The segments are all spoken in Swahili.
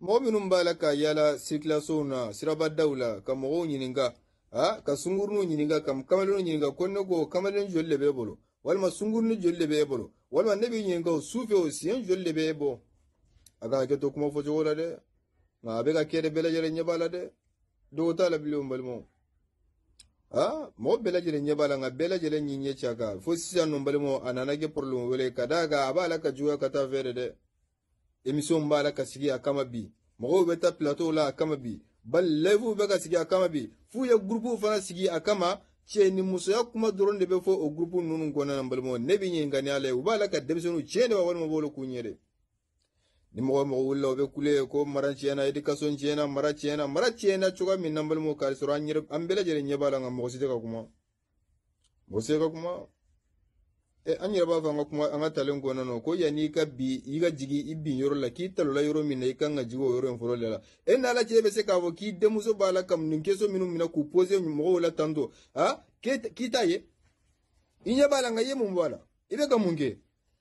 mɔgɔ minnu b'a la ka yaala sirikilasow na sirabadaw la ka mɔgɔw ɲininka a ka sunkuruninw ɲininka ka kamalenw ɲininka ko ne ko kamalen joli de b'e bolo walima sunkurunin joli de b'e bolo walima ne b'i ɲininka o sufɛ o siɲɛ joli de b'e bɔ a ka hakɛ to kuma fɔcogo la dɛ nka a bɛ ka kɛ de bɛɛ lajɛlen ɲɛ b'a la dɛ dogo t'a la bilen o balimaw a mɔgɔ bɛɛ lajɛlen ɲɛ b'a la nka bɛɛ lajɛlen ɲi ɲɛ ci kan fo sisan nɔ balimaw a nana kɛ porobilɛmu wɛrɛ ka d'a kan a b'a la ka juguya ka taa fɛ de dɛ émission b'a la ka sigi a kama bi mɔgɔw bɛ taa plateau la a kama bi bali live bɛ ka sigi a kama bi f'u ye groupe fana sigi a kama cɛ ni musoya kuma dɔrɔn de bɛ fɔ o groupe ninnu kɔnɔna na balimaw ne bɛ ɲininkani a la u b'a la ka denmisɛnninw tiɲɛ de ma walima u b'olu k'u ɲɛ de ni mɔgɔ mɔgɔ wulila o bɛ kule ko mara tiɲɛna éducation tiɲɛna mara tiɲɛna mara tiɲɛna cogoya min na balimaw k'a sɔrɔ an bɛɛ lajɛlen ɲɛ b'a la nka mɔgɔ si tɛ ka kuma mɔgɔ si tɛ ka kuma Eh, an yɛrɛ b'a fɔ an ka kuma an ka talen kɔnɔna na ko yanni i ka bi i ka jigi i bin yɔrɔ la k'i talola yɔrɔ min na i kan ka jigi o yɔrɔ in fɔlɔ de la e n'ala cɛ bɛ se k'a fɔ k'i denmuso b'a la kamini keso minnu minɛ k'u pose mɔgɔw la tantɔ a k'i t'a ye i ɲɛ b'a la nka i ye mun b'a la i bɛ ka mun kɛ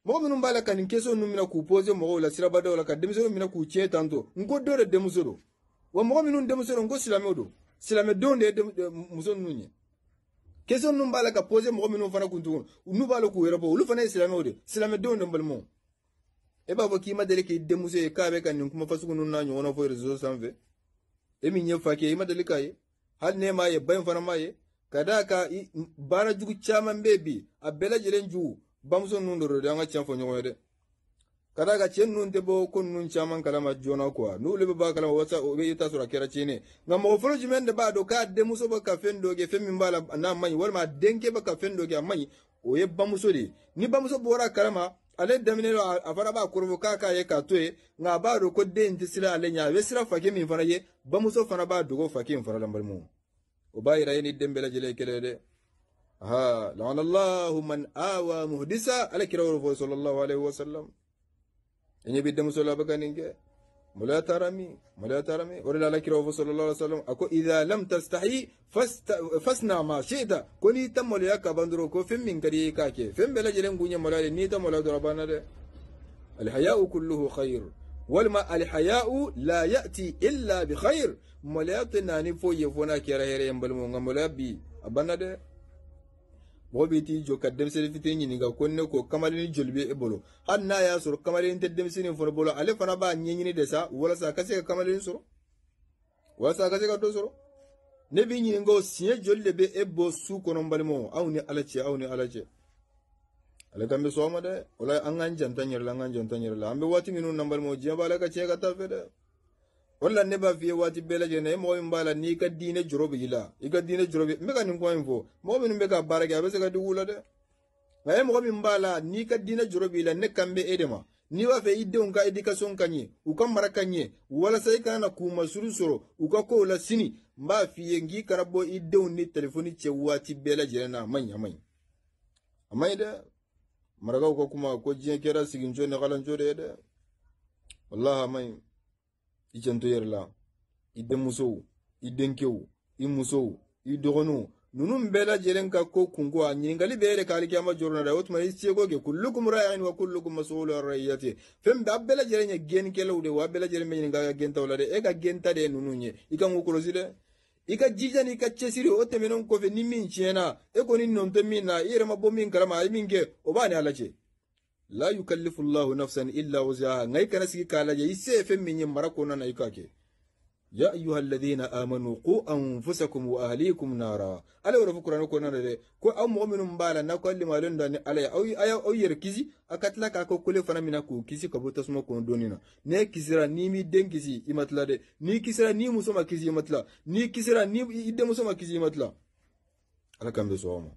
mɔgɔ minnu b'a la ka nin keso ninnu minɛ k'u pose mɔgɔw la sirabadaw la ka denmisɛnninw minɛ k'u tiɲɛ tantɔ n ko dɔ de denmuso don wa mɔgɔ minnu denmuso don n ko silamɛw don silamɛdenw de ye muso ninnu ye question ninnu b'a la ka poser mɔgɔ minnu fana kun tuguni n'u b'a la k'u yɛrɛ bɔ olu fana ye silamɛw de silamɛdenw de balimaw e b'a fɔ k'i ma deli k'i denmuso ye k'a bɛ ka nin kuma fasugu ninnu n'a ɲɔgɔnna fɔ réseau sanfɛ e min ye fa kɛ i ma deli k'a ye hali ne m'a ye ba in fana m'a ye ka d'a kan baara jugu caman bɛ yen bi a bɛɛ lajɛlen jugu bamuso ninnu de don an ka tiɲɛ fɔ ɲɔgɔn ye dɛ kada ka cin nun tɛ bɔ ko nun caman kalama joona kuwa n'olu bɛ b'a kalama wasa o bɛ i ta sɔrɔ a kɛra tiɲɛni ye nka mɔgɔ fɔlɔ jumɛn de b'a dɔn k'a denmuso bɛ ka fɛn dɔ kɛ fɛn min b'a la n'a mai ɲi walima a denkɛ bɛ ka fɛn dɔ kɛ a ma ɲi o ye bamuso de ye ni bamuso bɔra a kalama ale daminɛ la a fana b'a kɔrɔfɔ k'a k'a ye k'a to ye nka a b'a dɔn ko den in tɛ ale ɲɛ a bɛ siran fakɛ min fana ye bamuso fana b'a dogo in fana la o b'a yira ni den bɛɛ lajɛlen ha la'anallahu man awa muhdisa wa sallallahu alaihi wa إني بيد مسلا بكانينجا ملا ترمي ملا ترمي ولا لك روف صلى الله عليه وسلم أكو إذا لم تستحي فست فصنع ما شئت كوني تم ولا كبندرو كو فم من كري كاكي فم بلا جلم غني ملا ني تم ولا دربانا الحياء كله خير walma alhaya'u la ya'ti illa bi khair mulaya tunani fo yefona kera here yambal mo ngamulabi abanade mɔgɔ b'i t'i jɔ ka denmisɛnnin fitinin ɲininka ko ne ko kamalennin joli bɛ e bolo hali n'a y'a sɔrɔ kamalennin tɛ denmisɛnnin fana bolo ale fana b'a ɲɛɲini de sa walasa a ka se ka kamalennin sɔrɔ walasa a ka se ka dɔ sɔrɔ ne b'i ɲininka o siɲɛ joli de bɛ e bɔ su kɔnɔ n balimaw aw ni ala cɛ aw ni ala cɛ ale kan bɛ sɔn o ma dɛ o la an k'an janto an yɛrɛ la an k'an janto an yɛrɛ la an bɛ waati minnu na n balimaw diɲɛ b'ale ka tiɲɛ ka taa fɛ dɛ o la ne b'a f'i ye waati bɛɛ lajɛlen na mɔgɔ min b'a la n'i ka diinɛ jɔrɔ b'i la i ka diinɛ jɔrɔ b'i n bɛ ka nin kuma in fɔ mɔgɔ minnu bɛ ka baara kɛ a bɛ se ka digi u la dɛ nka e mɔgɔ min b'a la n'i ka diinɛ jɔrɔ b'i la ne kan bɛ e de ma n'i b'a fɛ i denw ka éducation ka ɲɛ u ka mara ka ɲɛ walasa i kana na k'u masuru sɔrɔ u ka kow la sini n b'a f'i ye nk'i kana bɔ i denw ni telefɔni cɛ waati bɛɛ lajɛlen na a ma ɲi a ma ɲi a ma ɲi dɛ marakaw ka kuma ko diɲɛ kɛra siginco nagalanco de ye dɛ walahi a ma ɲi i janto yɛrɛ la i denmusow i denkew i musow i dɔgɔninw ninnu bɛɛ lajɛlen ka ko kunko a ɲininkali bɛ yɛrɛ ka alikiyama jɔrɔ na dɛ o tuma i seko kɛ kullukum ra'in wa kullukum mas'ulun an ra'iyati fɛn bɛɛ a bɛɛ lajɛlen ye gɛnikɛlaw de wa a bɛɛ lajɛlen bɛ ɲininka ka gɛntaw la dɛ e ka gɛnta de ye ninnu ye i kan k'u kɔlɔsi dɛ i ka jija n'i ka cɛsiri o tɛmɛnen kɔfɛ ni min tiɲɛna e kɔni nɔ tɛ min na i yɛrɛ ma bɔ min kalama a ye min kɛ o b'a ni ala cɛ la yukallifu llahu nafsan illa wusaha nka i kana sigi k'a lajɛ i se fɛn min ye mara kɔnɔna na i k'a kɛ ya ayuha alladina amanu qu anfusakum wa ahlikum nara ala yɛrɛ fɔ kuranɛ kɔnɔna na dɛ ko aw mɔgɔ minnu b'a la n'aw ka limalen da ni ala ye aw aw yɛrɛ kisi a ka tila k'a kɛ kole fana mina k'u kisi ka bɔ tasuma kɔnɔ dɔɔni na n'e kisira n'i m'i den kisi i ma tila dɛ n'i kisira n'i muso ma kisi i ma tila n'i kisira n'i i denmuso ma kisi i ma tila ala k'an bɛ sɔn o ma